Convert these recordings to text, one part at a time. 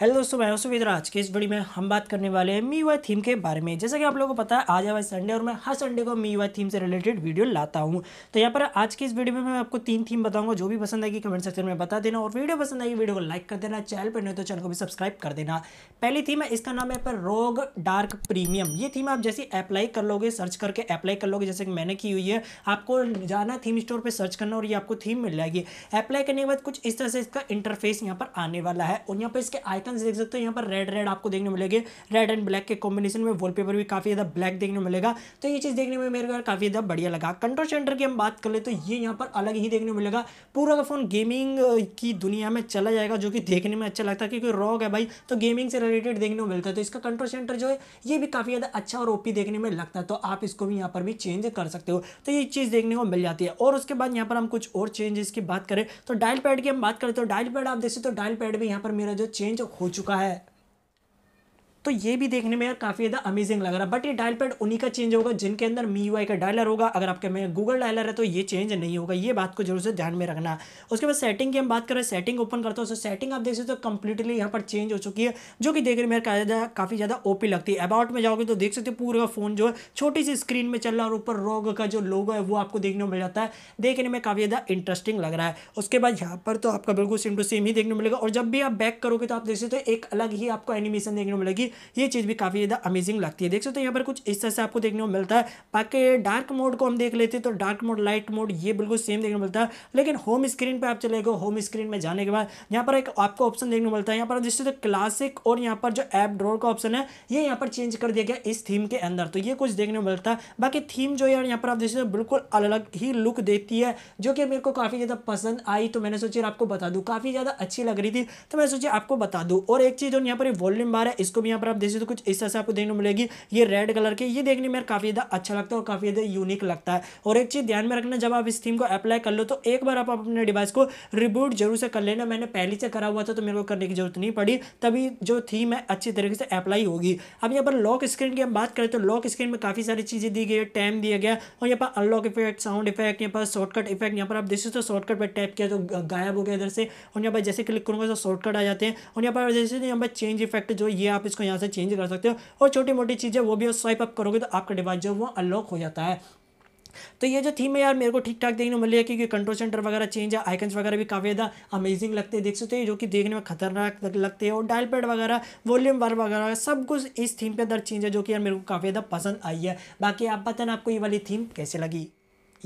hello तो दोस्तों मैं सुविद्र आज के इस वीडियो में हम बात करने वाले हैं मी वाई थीम के बारे में जैसा कि आप लोगों को पता है आज है संडे और मैं हर संडे को मी वाई थीम से रिलेटेड वीडियो लाता हूं तो यहाँ पर आज के इस वीडियो में मैं आपको तीन थीम बताऊंगा जो भी पसंद आएगी कमेंट सेक्शन में बता देना और वीडियो पसंद आएगी वीडियो को लाइक कर देना चैनल पर नहीं तो चैनल को भी सब्सक्राइब कर देना पहली थीम है इसका नाम है पर रोग डार्क प्रीमियम ये थीम आप जैसे अप्लाई कर लोगे सर्च करके अप्लाई कर लोगे जैसे कि मैंने की हुई है आपको जाना थीम स्टोर पर सर्च करना और ये आपको थीम मिल जाएगी अप्लाई करने के बाद कुछ इस तरह से इसका इंटरफेस यहाँ पर आने वाला है और यहाँ पर इसके आई पैटर्न देख सकते हो यहाँ पर रेड रेड आपको देखने मिलेगी रेड एंड ब्लैक के कॉम्बिनेशन में वॉलपेपर भी काफ़ी ज़्यादा ब्लैक देखने मिलेगा तो ये चीज़ देखने में मेरे को काफ़ी ज़्यादा बढ़िया लगा कंट्रोल सेंटर की हम बात कर ले तो ये यहाँ पर अलग ही देखने मिलेगा पूरा का फ़ोन गेमिंग की दुनिया में चला जाएगा जो कि देखने में अच्छा लगता है क्योंकि रॉग है भाई तो गेमिंग से रिलेटेड देखने को मिलता है तो इसका कंट्रोल सेंटर जो है ये भी काफ़ी ज़्यादा अच्छा और ओपी देखने में लगता है तो आप इसको भी यहाँ पर भी चेंज कर सकते हो तो ये चीज़ देखने को मिल जाती है और उसके बाद यहाँ पर हम कुछ और चेंजेस की बात करें तो डायल पैड की हम बात करें तो डायल पैड आप देख सकते हो डायल पैड भी यहाँ पर मेरा जो चेंज हो चुका है तो ये भी देखने में यार काफ़ी ज़्यादा अमेजिंग लग रहा है बट ये डायल पैड उन्हीं का चेंज होगा जिनके अंदर मी यू का डायलर होगा अगर आपके में गूगल डायलर है तो ये चेंज नहीं होगा ये बात को जरूर से ध्यान में रखना उसके बाद सेटिंग की हम बात करें सेटिंग ओपन करते हैं तो सेटिंग आप देख सकते हो कंप्लीटली यहाँ पर चेंज हो चुकी है जो कि देखने में काफ़ी ज़्यादा ओपी लगती है अबाउट में जाओगे तो देख सकते हो पूरा फ़ोन जो है छोटी सी स्क्रीन में चल रहा है और ऊपर रोग का जो लोगो है वो आपको देखने को मिल जाता है देखने में काफ़ी ज़्यादा इंटरेस्टिंग लग रहा है उसके बाद यहाँ पर तो आपका बिल्कुल सेम टू सेम ही देखने को मिलेगा और जब भी आप बैक करोगे तो आप देख सकते हो एक अलग ही आपको एनिमेशन देखने को मिलेगी ये चीज़ भी काफ़ी ज़्यादा अमेजिंग लगती है देख सकते हो यहाँ पर कुछ इस तरह से आपको देखने को मिलता है बाकी डार्क मोड को हम देख लेते हैं तो डार्क मोड लाइट मोड ये बिल्कुल सेम देखने को मिलता है लेकिन होम स्क्रीन पर आप चले गए होम स्क्रीन में जाने के बाद यहाँ पर एक आपको ऑप्शन देखने को मिलता है यहाँ पर जिससे क्लासिक तो और यहाँ पर जो एप ड्रोर का ऑप्शन है ये यहाँ पर चेंज कर दिया गया इस थीम के अंदर तो ये कुछ देखने को मिलता है बाकी थीम जो यार यहाँ पर आप जैसे तो बिल्कुल अलग ही लुक देती है जो कि मेरे को काफ़ी ज़्यादा पसंद आई तो मैंने सोचा आपको बता दूँ काफ़ी ज़्यादा अच्छी लग रही थी तो मैं सोचा आपको बता दूँ और एक चीज़ जो यहाँ पर वॉल्यूम बार है इसको भी यहाँ पर आप देख सकते हो कुछ इस तरह से आपको देखने को मिलेगी ये रेड कलर के ये देखने में काफ़ी ज़्यादा अच्छा लगता है और काफ़ी ज़्यादा यूनिक लगता है और एक चीज़ ध्यान में रखना जब आप इस थीम को अप्लाई कर लो तो एक बार आप अपने डिवाइस को रिबूट जरूर से कर लेना मैंने पहले से करा हुआ था तो मेरे को करने की जरूरत नहीं पड़ी तभी जो थीम है अच्छी तरीके से अप्लाई होगी अब यहाँ पर लॉक स्क्रीन की हम बात करें तो लॉक स्क्रीन में काफ़ी सारी चीज़ें दी गई है टाइम दिया गया और यहाँ पर अनलॉक इफेक्ट साउंड इफेक्ट यहाँ पर शॉर्टकट इफेक्ट यहाँ पर आप देख सकते हो शॉर्टकट पर टैप किया तो गायब हो गया इधर से और यहाँ पर जैसे क्लिक करूंगा तो शॉर्टकट आ जाते हैं और यहाँ पर जैसे यहाँ पर चेंज इफेक्ट जो ये आप इसको यहाँ से चेंज कर सकते हो और छोटी मोटी चीज़ें वो भी स्वाइप अप करोगे तो आपका डिवाइस जो वो अनलॉक हो जाता है तो ये जो थीम है यार मेरे को ठीक ठाक देखने को मिली है क्योंकि कंट्रोल सेंटर वगैरह चेंज है आइकन्स वगैरह भी काफ़ी ज़्यादा अमेजिंग लगते हैं देख सकते हैं जो कि देखने में खतरनाक लगते हैं और डायल पैड वगैरह वॉल्यूम बार वगैरह सब कुछ इस थीम के अंदर चेंज है जो कि यार मेरे को काफ़ी ज़्यादा पसंद आई है बाकी आप बताना आपको ये वाली थीम कैसे लगी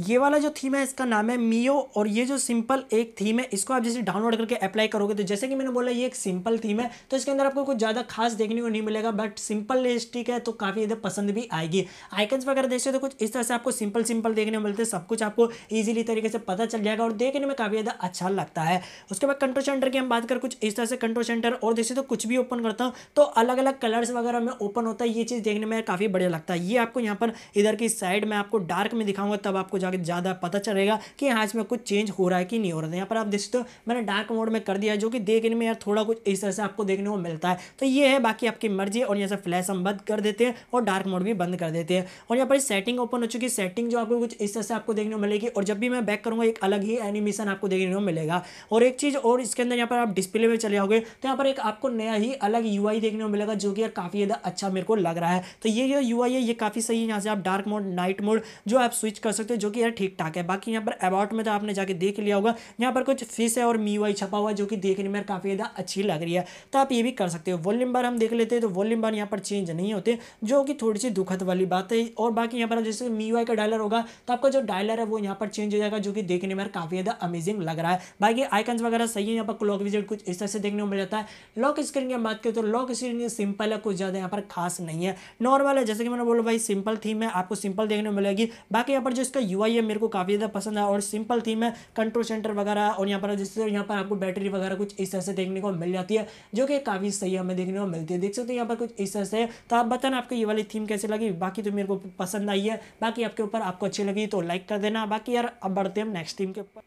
ये वाला जो थीम है इसका नाम है मियो और ये जो सिंपल एक थीम है इसको आप जैसे डाउनलोड करके अप्लाई करोगे तो जैसे कि मैंने बोला ये एक सिंपल थीम है तो इसके अंदर आपको कुछ ज़्यादा खास देखने को नहीं मिलेगा बट सिंपल लिस्टिक है तो काफ़ी इधर पसंद भी आएगी आइकन्स वगैरह देखते तो कुछ इस तरह से आपको सिंपल सिंपल देखने को मिलते हैं सब कुछ आपको ईजिली तरीके से पता चल जाएगा और देखने में काफ़ी ज़्यादा अच्छा लगता है उसके बाद कंट्रोल सेंटर की हम बात करें कुछ इस तरह से कंट्रोल सेंटर और देखते तो कुछ भी ओपन करता हूँ तो अलग अलग कलर्स वगैरह में ओपन होता है ये चीज़ देखने में काफ़ी बढ़िया लगता है ये आपको यहाँ पर इधर की साइड में आपको डार्क में दिखाऊंगा तब आपको जाकर ज़्यादा पता चलेगा कि यहाँ इसमें कुछ चेंज हो रहा है कि नहीं हो रहा है यहाँ पर आप देख सकते हो मैंने डार्क मोड में कर दिया जो कि देखने में यार थोड़ा कुछ इस तरह से आपको देखने को मिलता है तो ये है बाकी आपकी मर्जी और यहाँ से फ्लैश हम बंद कर देते हैं और डार्क मोड भी बंद कर देते हैं और यहाँ पर सेटिंग ओपन हो चुकी है सेटिंग जो आपको कुछ इस तरह से आपको देखने को मिलेगी और जब भी मैं बैक करूँगा एक अलग ही एनिमेशन आपको देखने को मिलेगा और एक चीज़ और इसके अंदर यहाँ पर आप डिस्प्ले में चले जाओगे तो यहाँ पर एक आपको नया ही अलग यू देखने को मिलेगा जो कि यार काफ़ी ज़्यादा अच्छा मेरे को लग रहा है तो ये जो यू है ये काफ़ी सही है यहाँ से आप डार्क मोड नाइट मोड जो आप स्विच कर सकते हो जो कि कि यार ठीक ठाक है बाकी यहाँ पर अबाउट में तो आपने जाके देख लिया होगा यहाँ पर कुछ फिश है और मीवाई छपा हुआ है जो कि देखने में काफ़ी ज़्यादा अच्छी लग रही है तो आप ये भी कर सकते हो वॉल्यूम बार हम देख लेते हैं तो वॉल्यूम बार यहाँ पर चेंज नहीं होते जो कि थोड़ी सी दुखद वाली बात है और बाकी यहाँ पर जैसे मी का डायलर होगा तो आपका जो डायलर है वो यहाँ पर चेंज हो जाएगा जो कि देखने में काफ़ी ज़्यादा अमेजिंग लग रहा है बाकी आइकन्स वगैरह सही है यहाँ पर क्लॉक विजिट कुछ इस तरह से देखने को मिल जाता है लॉक स्क्रीन की बात करें तो लॉक स्क्रीन सिंपल है कुछ ज़्यादा यहाँ पर खास नहीं है नॉर्मल है जैसे कि मैंने बोला भाई सिंपल थीम है आपको सिंपल देखने को मिलेगी बाकी यहाँ पर जो इसका यू है मेरे को काफ़ी ज़्यादा पसंद है और सिंपल थीम है कंट्रोल सेंटर वगैरह और यहाँ पर जिससे यहाँ पर आपको बैटरी वगैरह कुछ इस तरह से देखने को मिल जाती है जो कि काफ़ी सही हमें देखने को मिलती है देख सकते हो यहाँ पर कुछ इस तरह से तो आप बताना आपको ये वाली थीम कैसे लगी बाकी तो मेरे को पसंद आई है बाकी आपके ऊपर आपको अच्छी लगी तो लाइक कर देना बाकी यार अब बढ़ते हैं नेक्स्ट थीम के ऊपर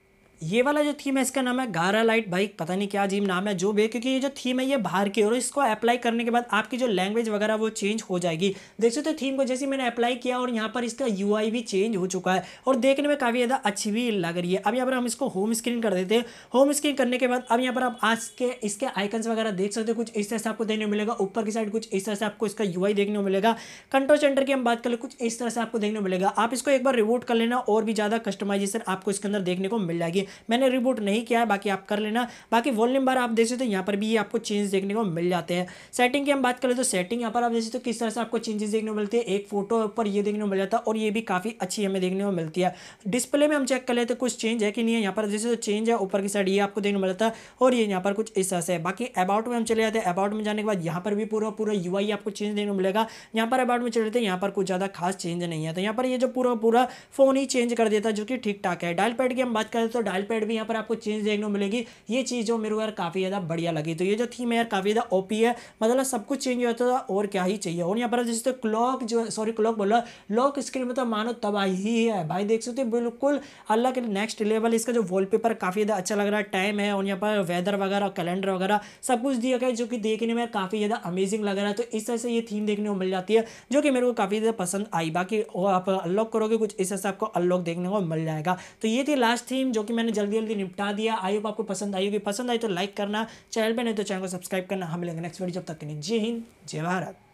ये वाला जो थीम है इसका नाम है गारा लाइट बाइक पता नहीं क्या अजीब नाम है जो भी है क्योंकि ये जो थीम है ये बाहर की और इसको अप्लाई करने के बाद आपकी जो लैंग्वेज वगैरह वो चेंज हो जाएगी देख सकते हो थीम को जैसे मैंने अप्लाई किया और यहाँ पर इसका यू भी चेंज हो चुका है और देखने में काफ़ी ज़्यादा अच्छी भी लग रही है अब यहाँ पर हम इसको होम स्क्रीन कर देते हैं होम स्क्रीन करने के बाद अब यहाँ पर आप आज के इसके आइकन्स वगैरह देख सकते हो कुछ इस तरह से आपको देखने को मिलेगा ऊपर की साइड कुछ इस तरह से आपको इसका यू देखने को मिलेगा कंट्रोल सेंटर की हम बात करें कुछ इस तरह से आपको देखने को मिलेगा आप इसको एक बार रिवोट कर लेना और भी ज़्यादा कस्टमाइजेशन आपको इसके अंदर देखने को मिल जाएगी मैंने रिबूट नहीं किया है बाकी आप कर लेना बाकी वॉल्यूम बार आप देख सकते हो यहाँ पर भी ये आपको चेंज देखने को मिल जाते हैं सेटिंग की हम बात करें तो सेटिंग यहाँ पर आप देख सकते हो किस तरह से आपको चेंजेस देखने को मिलते हैं एक फोटो पर ये देखने को मिल जाता है और ये भी काफ़ी अच्छी हमें देखने को मिलती है डिस्प्ले में हम चेक कर लेते कुछ चेंज है कि नहीं है यहाँ पर जैसे तो चेंज है ऊपर की साइड ये आपको देखने को मिलता है और ये यहाँ पर कुछ इस तरह से बाकी अबाउट में हम चले जाते हैं अबाउट में जाने के बाद यहाँ पर भी पूरा पूरा यू आपको चेंज देखने को मिलेगा यहाँ पर अबाउट में चले जाते हैं यहाँ पर कुछ ज़्यादा खास चेंज नहीं है तो यहाँ पर ये जो पूरा पूरा फ़ोन ही चेंज कर देता है जो कि ठीक ठाक है डायल पैड की हम बात करें तो डायल डायल पैड भी यहाँ पर आपको चेंज देखने को मिलेगी ये चीज़ जो मेरे को यार काफ़ी ज़्यादा बढ़िया लगी तो ये जो थीम है यार काफ़ी ज़्यादा ओपी है मतलब सब कुछ चेंज होता था और क्या ही चाहिए और यहाँ पर जैसे तो क्लॉक जो सॉरी क्लॉक बोला लॉक स्क्रीन में तो मानो तबाही है भाई देख सकते बिल्कुल अलग नेक्स्ट लेवल इसका जो वॉलपेपर काफ़ी ज़्यादा अच्छा लग रहा है टाइम है और यहाँ पर वेदर वगैरह कैलेंडर वगैरह सब कुछ दिया गया जो कि देखने में काफ़ी ज़्यादा अमेजिंग लग रहा है तो इस तरह से ये थीम देखने को मिल जाती है जो कि मेरे को काफ़ी ज़्यादा पसंद आई बाकी आप अनलॉक करोगे कुछ इस तरह से आपको अनलॉक देखने को मिल जाएगा तो ये थी लास्ट थीम जो कि मैंने मैंने जल्दी जल्दी निपटा दिया आई होप आपको पसंद आई होगी पसंद आई तो लाइक करना चैनल पर नहीं तो चैनल को सब्सक्राइब करना हम मिलेंगे नेक्स्ट वीडियो जब तक के लिए जय हिंद जय भारत